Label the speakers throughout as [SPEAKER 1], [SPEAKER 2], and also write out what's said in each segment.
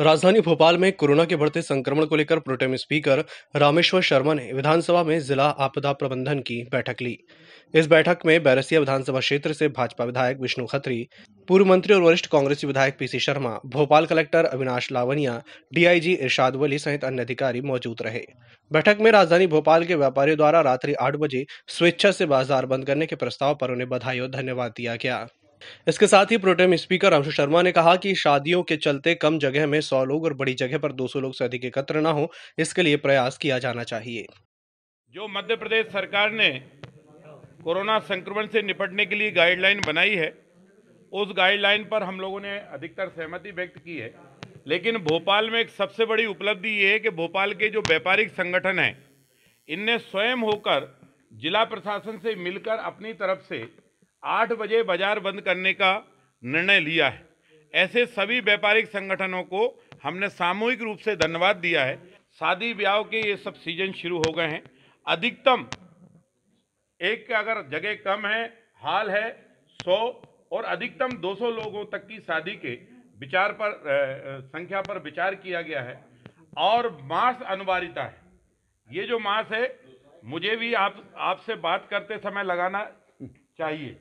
[SPEAKER 1] राजधानी भोपाल में कोरोना के बढ़ते संक्रमण को लेकर प्रोटेम स्पीकर रामेश्वर शर्मा ने विधानसभा में जिला आपदा प्रबंधन की बैठक ली इस बैठक में बैरसिया विधानसभा क्षेत्र से भाजपा विधायक विष्णु खत्री पूर्व मंत्री और वरिष्ठ कांग्रेसी विधायक P C Sharma Bhopal collector Avinash Lavania DIG Irshad Wali सहित अन्य अधिकारी मौजूद रहे बैठक में राजधानी भोपाल के व्यापारियों द्वारा रात्रि आठ बजे स्वेच्छा से बाजार बंद करने के प्रस्ताव पर उन्हें बधाई और धन्यवाद दिया गया इसके साथ ही प्रोटेम स्पीकर अंशु शर्मा ने कहा कि शादियों के चलते कम जगह में सौ लोग और बड़ी जगह पर 200 लोग से अधिक एकत्र न हो इसके लिए प्रयास किया जाना चाहिए
[SPEAKER 2] जो मध्य प्रदेश सरकार ने कोरोना संक्रमण से निपटने के लिए गाइडलाइन बनाई है उस गाइडलाइन पर हम लोगों ने अधिकतर सहमति व्यक्त की है लेकिन भोपाल में एक सबसे बड़ी उपलब्धि ये है कि भोपाल के जो व्यापारिक संगठन हैं इनने स्वयं होकर जिला प्रशासन से मिलकर अपनी तरफ से आठ बजे बाजार बंद करने का निर्णय लिया है ऐसे सभी व्यापारिक संगठनों को हमने सामूहिक रूप से धन्यवाद दिया है शादी ब्याह के ये सब सीजन शुरू हो गए हैं अधिकतम एक अगर जगह कम है हाल है सौ और अधिकतम 200 लोगों तक की शादी के विचार पर संख्या पर विचार किया गया है और मास अनिवार्यता है ये जो मास है मुझे भी आप आपसे बात करते समय लगाना चाहिए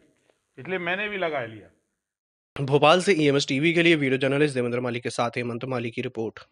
[SPEAKER 2] इसलिए मैंने भी लगा लिया
[SPEAKER 1] भोपाल से ईएमएस e टीवी के लिए वीडियो जर्नलिस्ट देवेंद्र मालिक के साथ हेमंत मालिक की रिपोर्ट